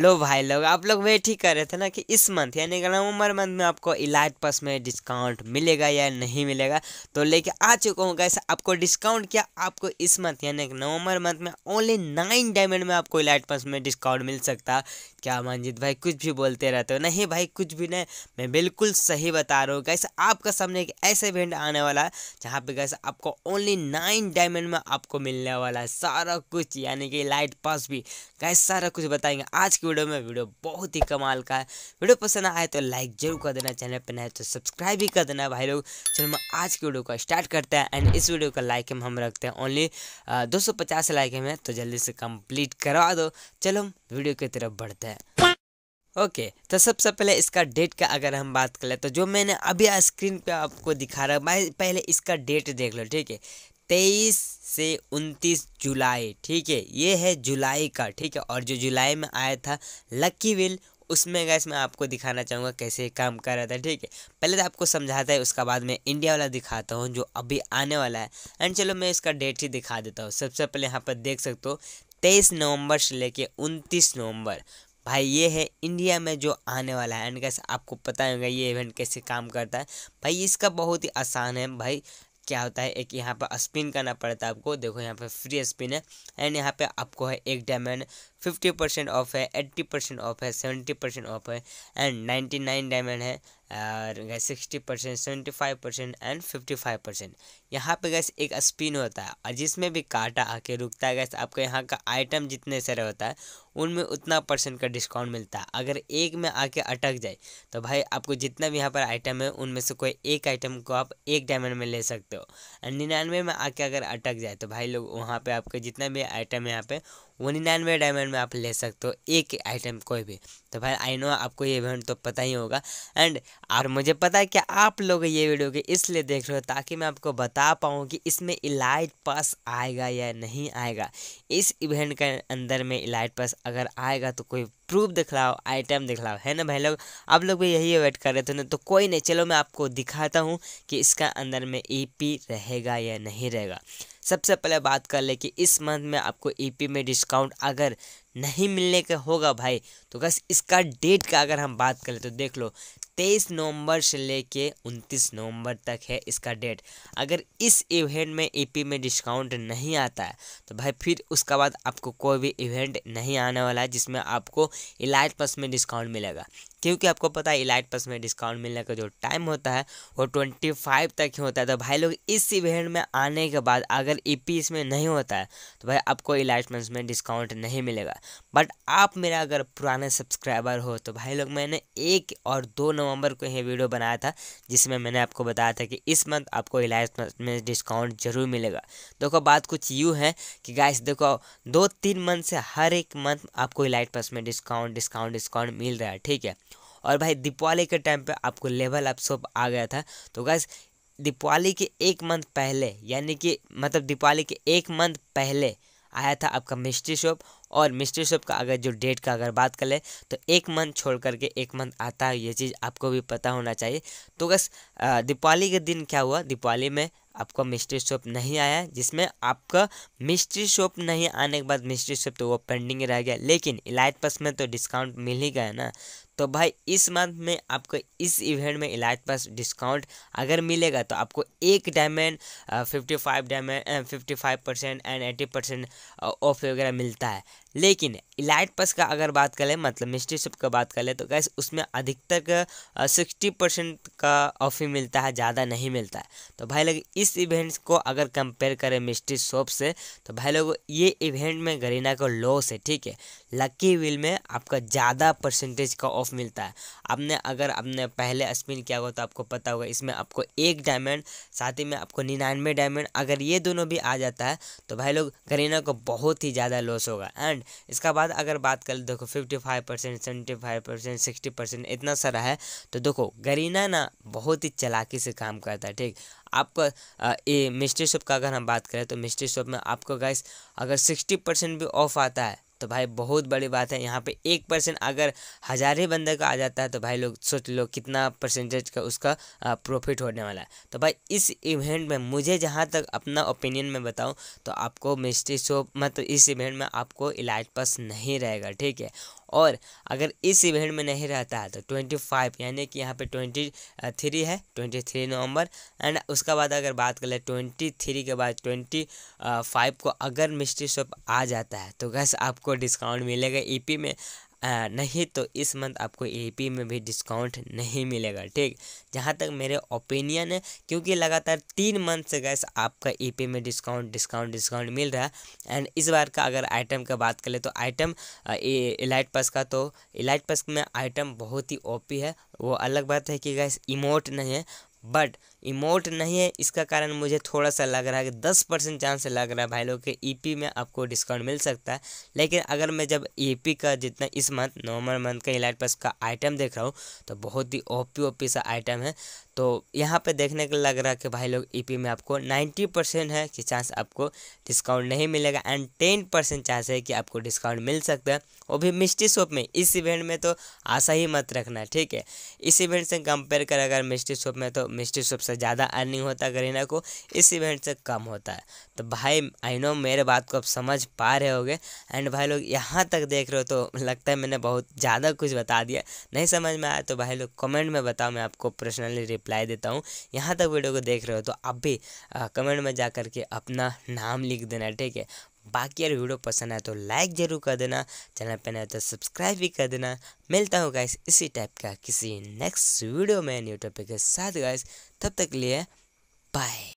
लो भाई लोग आप लोग वेट ही कर रहे थे ना कि इस मंथ यानी कि नवंबर मंथ में आपको इलाइट पस में डिस्काउंट मिलेगा या नहीं मिलेगा तो लेके आ चुका हूँ कैसे आपको डिस्काउंट क्या आपको इस मंथ यानी कि नवंबर मंथ में ओनली नाइन डायमंड में आपको इलाइट पस में डिस्काउंट मिल सकता क्या मंजित भाई कुछ भी बोलते रहते हो नहीं भाई कुछ भी नहीं मैं बिल्कुल सही बता रहा हूँ कैसे आपका सामने एक ऐसा इवेंट आने वाला है जहाँ पे कैसे आपको ओनली नाइन डायमंड में आपको मिलने वाला है सारा कुछ यानी कि लाइट पास भी कैसे सारा कुछ बताएंगे आज के की वीडियो में वीडियो बहुत ही कमाल का है वीडियो पसंद आए तो लाइक जरूर कर देना चैनल पर नए तो सब्सक्राइब भी कर देना भाई लोग चलो मैं आज की वीडियो को स्टार्ट करते हैं एंड इस वीडियो का लाइक हम रखते हैं ओनली दो सौ पचास लाइक हम है तो जल्दी से कम्प्लीट करवा दो चलो हम वीडियो की तरफ बढ़ते हैं ओके okay, तो सबसे पहले इसका डेट का अगर हम बात कर ले तो जो मैंने अभी स्क्रीन पे आपको दिखा रहा है भाई पहले इसका डेट देख लो ठीक है तेईस से उनतीस जुलाई ठीक है ये है जुलाई का ठीक है और जो जुलाई में आया था लक्की विल उसमें गैस मैं आपको दिखाना चाहूँगा कैसे काम कर रहा था ठीक है पहले तो आपको समझाता है उसका बाद में इंडिया वाला दिखाता हूँ जो अभी आने वाला है एंड चलो मैं इसका डेट ही दिखा देता हूँ सबसे पहले यहाँ पर देख सकते हो तेईस नवंबर से लेके उनतीस नवंबर भाई ये है इंडिया में जो आने वाला है एंड कैसे आपको पता होगा ये इवेंट कैसे काम करता है भाई इसका बहुत ही आसान है भाई क्या होता है एक यहाँ पर स्पिन करना पड़ता है आपको देखो यहाँ पे फ्री स्पिन है एंड यहाँ पे आपको है एक डायमंड फिफ्टी परसेंट ऑफ है एट्टी परसेंट ऑफ है सेवेंटी परसेंट ऑफ है एंड नाइन्टी नाइन डायमंड है और guess sixty percent seventy five percent and fifty five percent यहाँ पर गैस एक स्पिन होता है और जिसमें भी काटा आके रुकता है गैस आपके यहाँ का आइटम जितने सारे होता है उनमें उतना परसेंट का डिस्काउंट मिलता है अगर एक में आके अटक जाए तो भाई आपको जितना भी यहाँ पर आइटम है उनमें से कोई एक आइटम को आप एक डायमंड में ले सकते हो और निन्यानवे में आके अगर अटक जाए तो भाई लोग वहाँ पर आपके जितना भी आइटम है यहाँ पर वो निन्यानवे डायमंड में आप ले सकते हो एक आइटम कोई भी तो भाई आई नो आपको ये इवेंट तो पता ही होगा एंड और मुझे पता है कि आप लोग ये वीडियो के इसलिए देख रहे हो ताकि मैं आपको बता पाऊँ कि इसमें इलाइट पास आएगा या नहीं आएगा इस इवेंट के अंदर में इलाइट पास अगर आएगा तो कोई प्रूफ दिखलाओ आइटम दिखलाओ है ना भाई लोग आप लोग भी यही वेट कर रहे थे ना तो कोई नहीं चलो मैं आपको दिखाता हूँ कि इसका अंदर में ई e रहेगा या नहीं रहेगा सबसे पहले बात कर ले कि इस मंथ में आपको ईपी e में डिस्काउंट अगर नहीं मिलने का होगा भाई तो बस इसका डेट का अगर हम बात करें तो देख लो तेईस नवंबर से लेके उनतीस नवंबर तक है इसका डेट अगर इस इवेंट में ईपी e में डिस्काउंट नहीं आता है तो भाई फिर उसका बाद आपको कोई भी इवेंट नहीं आने वाला है जिसमें आपको इलाइट पस में डिस्काउंट मिलेगा क्योंकि आपको पता है इलाइट पस में डिस्काउंट मिलने का जो टाइम होता है वो ट्वेंटी फाइव तक ही होता है तो भाई लोग इस इवेंट में आने के बाद अगर ई e पी इसमें नहीं होता है तो भाई आपको इलाइट पस में डिस्काउंट नहीं मिलेगा बट आप मेरा अगर पुराने सब्सक्राइबर हो तो भाई लोग मैंने एक और दो नवंबर नवंबर को यह वीडियो बनाया था जिसमें मैंने आपको बताया था कि इस मंथ आपको रिलायंस में डिस्काउंट जरूर मिलेगा देखो बात कुछ यूँ है कि गाइस देखो दो तीन मंथ से हर एक मंथ आपको इलाइट प्लस में डिस्काउंट डिस्काउंट डिस्काउंट मिल रहा है ठीक है और भाई दीपावली के टाइम पे आपको लेवल अप सब आ गया था तो गैस दीपावली के एक मंथ पहले यानी कि मतलब दीपावली के एक मंथ पहले आया था आपका मिस्ट्री शॉप और मिस्ट्री शॉप का अगर जो डेट का अगर बात कर ले तो एक मंथ छोड़ करके एक मंथ आता है ये चीज़ आपको भी पता होना चाहिए तो बस दीपावली के दिन क्या हुआ दीपावली में आपका मिस्ट्री शॉप नहीं आया जिसमें आपका मिस्ट्री शॉप नहीं आने के बाद मिस्ट्री शॉप तो वो पेंडिंग रह गया लेकिन इलाइट पास में तो डिस्काउंट मिल ही गया ना तो भाई इस मंथ में आपको इस इवेंट में इलाइट पास डिस्काउंट अगर मिलेगा तो आपको एक diamond fifty five diamond fifty five percent and eighty percent off वगैरह मिलता है लेकिन इलाइट पास का अगर बात करें मतलब मिस्ट्री शॉप का बात करें तो कैसे उसमें अधिकतर सिक्सटी परसेंट का ऑफ ही मिलता है ज़्यादा नहीं मिलता है तो भाई लगे इस इस इवेंट को अगर कंपेयर करें मिस्ट्री शॉप से तो भाई लोग ये इवेंट में गरीना को लॉस है ठीक है लकी व्हील में आपका ज़्यादा परसेंटेज का ऑफ मिलता है आपने अगर आपने पहले स्पिन किया होगा तो आपको पता होगा इसमें आपको एक डायमंड साथ ही में आपको निन्यानवे डायमंड अगर ये दोनों भी आ जाता है तो भाई लोग गरीना को बहुत ही ज़्यादा लॉस होगा एंड इसका बाद अगर बात कर देखो fifty five percent seventy five percent sixty percent इतना सारा है तो देखो गरीना ना बहुत ही चलाकी से काम करता है ठीक आपका ए मिस्ट्री शॉप का अगर हम बात करें तो मिस्ट्री शॉप में आपको गैस अगर सिक्सटी परसेंट भी ऑफ आता है तो भाई बहुत बड़ी बात है यहाँ पे एक परसेंट अगर हज़ार ही बंदे का आ जाता है तो भाई लोग सोच लो कितना परसेंटेज का उसका प्रॉफिट होने वाला है तो भाई इस इवेंट में मुझे जहाँ तक अपना ओपिनियन में बताऊँ तो आपको मिस्ट्री शॉप मतलब इस इवेंट में आपको इलाज पास नहीं रहेगा ठीक है और अगर इस इवेंट में नहीं रहता है तो ट्वेंटी फाइव यानी कि यहाँ पे ट्वेंटी थ्री है ट्वेंटी थ्री नवंबर एंड उसका बाद अगर बात कर ले ट्वेंटी थ्री के बाद ट्वेंटी फाइव को अगर मिस्ट्री शॉप आ जाता है तो गैस आपको डिस्काउंट मिलेगा ईपी e में आ, नहीं तो इस मंथ आपको एपी में भी डिस्काउंट नहीं मिलेगा ठीक जहाँ तक मेरे ओपिनियन है क्योंकि लगातार तीन मंथ से गैस आपका एपी में डिस्काउंट डिस्काउंट डिस्काउंट मिल रहा है एंड इस बार का अगर आइटम का बात करें तो आइटम इलाइट पस का तो इलाइट पस में आइटम बहुत ही ओपी है वो अलग बात है कि गैस इमोट नहीं है बट इमोट नहीं है इसका कारण मुझे थोड़ा सा लग रहा है कि दस परसेंट चांस लग रहा है भाई लोग के ई e में आपको डिस्काउंट मिल सकता है लेकिन अगर मैं जब ई e का जितना इस मंथ नवंबर मंथ का इलाइट पास का आइटम देख रहा हूँ तो बहुत ही ओपी ओपी सा आइटम है तो यहाँ पे देखने को लग रहा है कि भाई लोग ई e में आपको नाइन्टी परसेंट है कि चांस आपको डिस्काउंट नहीं मिलेगा एंड टेन परसेंट चांस है कि आपको डिस्काउंट मिल सकता है वो भी मिस्ट्री शॉप में इस इवेंट में तो आशा ही मत रखना ठीक है इस इवेंट से कंपेयर कर अगर मिस्ट्री शॉप में तो मिस्ट्री शॉप से ज़्यादा अर्निंग होता है करीना को इस इवेंट से कम होता है तो भाई आई नो मेरे बात को आप समझ पा रहे होगे एंड भाई लोग यहाँ तक देख रहे हो तो लगता है मैंने बहुत ज़्यादा कुछ बता दिया नहीं समझ में आया तो भाई लोग कमेंट में बताओ मैं आपको पर्सनली रिप्लाई देता हूँ यहाँ तक वीडियो को देख रहे हो तो आप भी कमेंट में जा करके अपना नाम लिख देना ठीक है बाकी यार वीडियो पसंद आए तो लाइक ज़रूर कर देना चैनल पर नए तो सब्सक्राइब भी कर देना मिलता होगा इस इसी टाइप का किसी नेक्स्ट वीडियो में न्यू टॉपिक के साथ गाइस तब तक लिए बाय